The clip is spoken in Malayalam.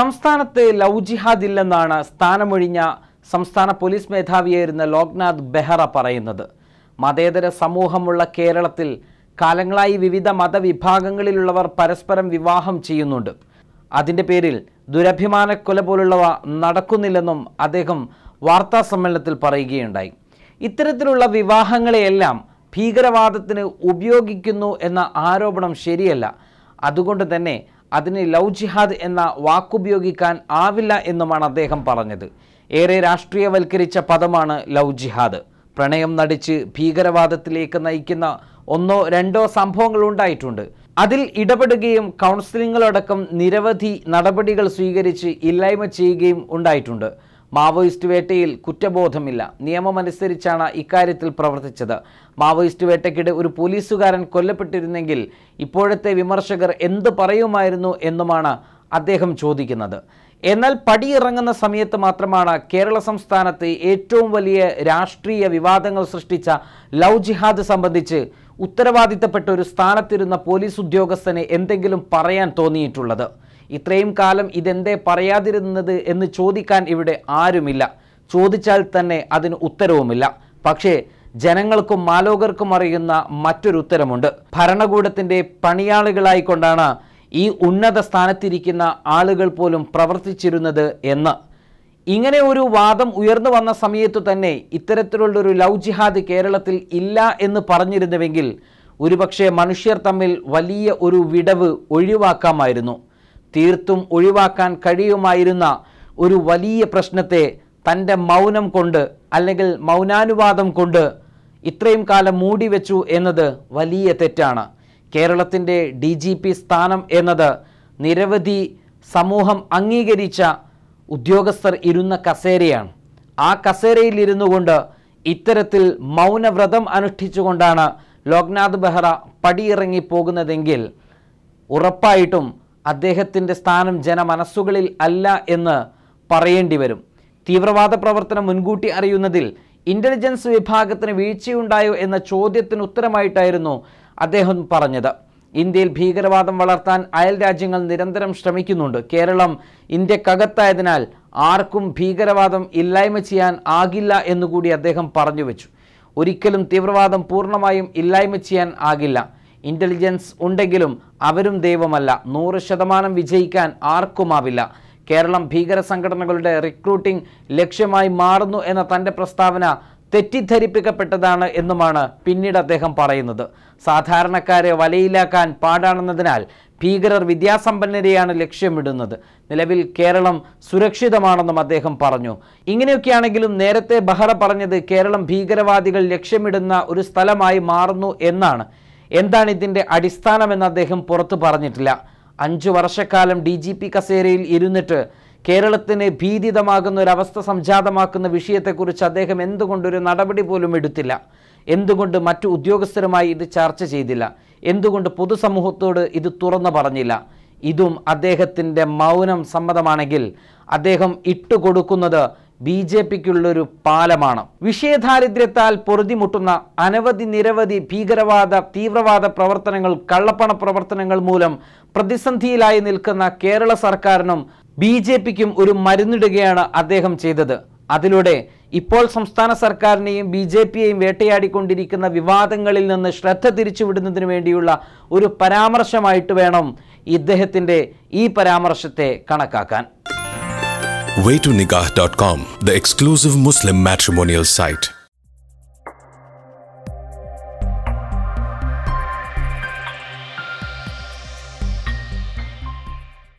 സംസ്ഥാനത്ത് ലവ് ജിഹാദ് ഇല്ലെന്നാണ് സ്ഥാനമൊഴിഞ്ഞ സംസ്ഥാന പോലീസ് മേധാവിയായിരുന്ന ലോക്നാഥ് ബെഹ്റ പറയുന്നത് മതേതര സമൂഹമുള്ള കേരളത്തിൽ കാലങ്ങളായി വിവിധ മതവിഭാഗങ്ങളിലുള്ളവർ പരസ്പരം വിവാഹം ചെയ്യുന്നുണ്ട് അതിൻ്റെ പേരിൽ ദുരഭിമാനക്കൊല പോലുള്ളവ നടക്കുന്നില്ലെന്നും അദ്ദേഹം വാർത്താ സമ്മേളനത്തിൽ പറയുകയുണ്ടായി ഇത്തരത്തിലുള്ള വിവാഹങ്ങളെയെല്ലാം ഭീകരവാദത്തിന് ഉപയോഗിക്കുന്നു എന്ന ആരോപണം ശരിയല്ല അതുകൊണ്ട് തന്നെ അതിന് ലവ് ജിഹാദ് എന്ന വാക്കുപയോഗിക്കാൻ ആവില്ല എന്നുമാണ് അദ്ദേഹം പറഞ്ഞത് ഏറെ രാഷ്ട്രീയവൽക്കരിച്ച പദമാണ് ലവ് ജിഹാദ് പ്രണയം നടിച്ച് ഭീകരവാദത്തിലേക്ക് നയിക്കുന്ന ഒന്നോ രണ്ടോ സംഭവങ്ങൾ ഉണ്ടായിട്ടുണ്ട് അതിൽ ഇടപെടുകയും കൗൺസിലിങ്ങുകളടക്കം നിരവധി നടപടികൾ സ്വീകരിച്ച് ഇല്ലായ്മ ചെയ്യുകയും ഉണ്ടായിട്ടുണ്ട് മാവോയിസ്റ്റ് വേട്ടയിൽ കുറ്റബോധമില്ല നിയമമനുസരിച്ചാണ് ഇക്കാര്യത്തിൽ പ്രവർത്തിച്ചത് മാവോയിസ്റ്റ് വേട്ടയ്ക്കിടെ ഒരു പോലീസുകാരൻ കൊല്ലപ്പെട്ടിരുന്നെങ്കിൽ ഇപ്പോഴത്തെ വിമർശകർ എന്ത് പറയുമായിരുന്നു എന്നുമാണ് അദ്ദേഹം ചോദിക്കുന്നത് എന്നാൽ പടിയിറങ്ങുന്ന സമയത്ത് മാത്രമാണ് കേരള സംസ്ഥാനത്ത് ഏറ്റവും വലിയ രാഷ്ട്രീയ വിവാദങ്ങൾ സൃഷ്ടിച്ച ലവ് ജിഹാദ് സംബന്ധിച്ച് ഉത്തരവാദിത്തപ്പെട്ട ഒരു സ്ഥാനത്തിരുന്ന പോലീസ് ഉദ്യോഗസ്ഥനെ എന്തെങ്കിലും പറയാൻ തോന്നിയിട്ടുള്ളത് ഇത്രയും കാലം ഇതെന്തേ പറയാതിരുന്നത് എന്ന് ചോദിക്കാൻ ഇവിടെ ആരുമില്ല ചോദിച്ചാൽ തന്നെ അതിന് ഉത്തരവുമില്ല പക്ഷേ ജനങ്ങൾക്കും മാലോകർക്കും അറിയുന്ന മറ്റൊരു ഉത്തരമുണ്ട് ഭരണകൂടത്തിൻ്റെ പണിയാളുകളായിക്കൊണ്ടാണ് ഈ ഉന്നത സ്ഥാനത്തിരിക്കുന്ന ആളുകൾ പോലും പ്രവർത്തിച്ചിരുന്നത് എന്ന് ഇങ്ങനെ ഒരു വാദം ഉയർന്നു വന്ന സമയത്തു തന്നെ ഒരു ലവ് ജിഹാദ് കേരളത്തിൽ ഇല്ല എന്ന് പറഞ്ഞിരുന്നുവെങ്കിൽ ഒരുപക്ഷെ മനുഷ്യർ തമ്മിൽ വലിയ ഒരു വിടവ് ഒഴിവാക്കാമായിരുന്നു തീർത്തും ഒഴിവാക്കാൻ കഴിയുമായിരുന്ന ഒരു വലിയ പ്രശ്നത്തെ തൻ്റെ മൗനം കൊണ്ട് അല്ലെങ്കിൽ മൗനാനുവാദം കൊണ്ട് ഇത്രയും കാലം മൂടിവെച്ചു എന്നത് വലിയ തെറ്റാണ് കേരളത്തിൻ്റെ ഡി ജി പി സ്ഥാനം എന്നത് നിരവധി സമൂഹം അംഗീകരിച്ച ഉദ്യോഗസ്ഥർ ഇരുന്ന കസേരയാണ് ആ കസേരയിൽ ഇരുന്നുകൊണ്ട് കൊണ്ട് ഇത്തരത്തിൽ മൗനവ്രതം അനുഷ്ഠിച്ചുകൊണ്ടാണ് ലോക്നാഥ് ബെഹ്റ പടിയിറങ്ങി പോകുന്നതെങ്കിൽ ഉറപ്പായിട്ടും അദ്ദേഹത്തിൻ്റെ സ്ഥാനം ജനമനസ്സുകളിൽ അല്ല എന്ന് പറയേണ്ടി വരും തീവ്രവാദ പ്രവർത്തനം മുൻകൂട്ടി അറിയുന്നതിൽ ഇൻ്റലിജൻസ് വിഭാഗത്തിന് വീഴ്ചയുണ്ടായോ എന്ന ചോദ്യത്തിന് ഉത്തരമായിട്ടായിരുന്നു അദ്ദേഹം പറഞ്ഞത് ഇന്ത്യയിൽ ഭീകരവാദം വളർത്താൻ അയൽ രാജ്യങ്ങൾ നിരന്തരം ശ്രമിക്കുന്നുണ്ട് കേരളം ഇന്ത്യക്കകത്തായതിനാൽ ആർക്കും ഭീകരവാദം ഇല്ലായ്മ ചെയ്യാൻ ആകില്ല എന്നുകൂടി അദ്ദേഹം പറഞ്ഞു വെച്ചു ഒരിക്കലും തീവ്രവാദം പൂർണ്ണമായും ഇല്ലായ്മ ചെയ്യാൻ ആകില്ല ഇൻ്റലിജൻസ് ഉണ്ടെങ്കിലും അവരും ദൈവമല്ല നൂറ് ശതമാനം വിജയിക്കാൻ ആർക്കുമാവില്ല കേരളം ഭീകര സംഘടനകളുടെ റിക്രൂട്ടിംഗ് ലക്ഷ്യമായി മാറുന്നു എന്ന തൻ്റെ പ്രസ്താവന തെറ്റിദ്ധരിപ്പിക്കപ്പെട്ടതാണ് എന്നുമാണ് പിന്നീട് അദ്ദേഹം പറയുന്നത് സാധാരണക്കാരെ വലയിലാക്കാൻ പാടാണെന്നതിനാൽ ഭീകരർ വിദ്യാസമ്പന്നരെയാണ് ലക്ഷ്യമിടുന്നത് നിലവിൽ കേരളം സുരക്ഷിതമാണെന്നും അദ്ദേഹം പറഞ്ഞു ഇങ്ങനെയൊക്കെയാണെങ്കിലും നേരത്തെ ബഹ്റ പറഞ്ഞത് കേരളം ഭീകരവാദികൾ ലക്ഷ്യമിടുന്ന ഒരു സ്ഥലമായി മാറുന്നു എന്നാണ് എന്താണ് ഇതിൻ്റെ അടിസ്ഥാനമെന്ന് അദ്ദേഹം പുറത്തു പറഞ്ഞിട്ടില്ല അഞ്ചു വർഷക്കാലം ഡി ജി പി കസേരയിൽ ഇരുന്നിട്ട് കേരളത്തിന് ഭീതിതമാകുന്ന ഒരവസ്ഥ സംജാതമാക്കുന്ന വിഷയത്തെക്കുറിച്ച് അദ്ദേഹം എന്തുകൊണ്ടൊരു നടപടി പോലും എടുത്തില്ല എന്തുകൊണ്ട് മറ്റു ഉദ്യോഗസ്ഥരുമായി ഇത് ചർച്ച ചെയ്തില്ല എന്തുകൊണ്ട് പൊതുസമൂഹത്തോട് ഇത് തുറന്നു പറഞ്ഞില്ല ഇതും അദ്ദേഹത്തിൻ്റെ മൗനം സമ്മതമാണെങ്കിൽ അദ്ദേഹം ഇട്ടുകൊടുക്കുന്നത് ബി ജെ പിക്കുള്ളൊരു പാലമാണ് വിഷയദാരിദ്ര്യത്താൽ പൊറുതിമുട്ടുന്ന അനവധി നിരവധി ഭീകരവാദ തീവ്രവാദ പ്രവർത്തനങ്ങൾ കള്ളപ്പണ പ്രവർത്തനങ്ങൾ മൂലം പ്രതിസന്ധിയിലായി നിൽക്കുന്ന കേരള സർക്കാരിനും ബി ജെ പിക്കും ഒരു മരുന്നിടുകയാണ് അദ്ദേഹം ചെയ്തത് അതിലൂടെ ഇപ്പോൾ സംസ്ഥാന സർക്കാരിനെയും ബി ജെ പിയെയും വേട്ടയാടിക്കൊണ്ടിരിക്കുന്ന വിവാദങ്ങളിൽ നിന്ന് ശ്രദ്ധ തിരിച്ചുവിടുന്നതിന് വേണ്ടിയുള്ള ഒരു പരാമർശമായിട്ട് വേണം ഇദ്ദേഹത്തിൻ്റെ ഈ പരാമർശത്തെ കണക്കാക്കാൻ WayToNikah.com, the exclusive Muslim matrimonial site.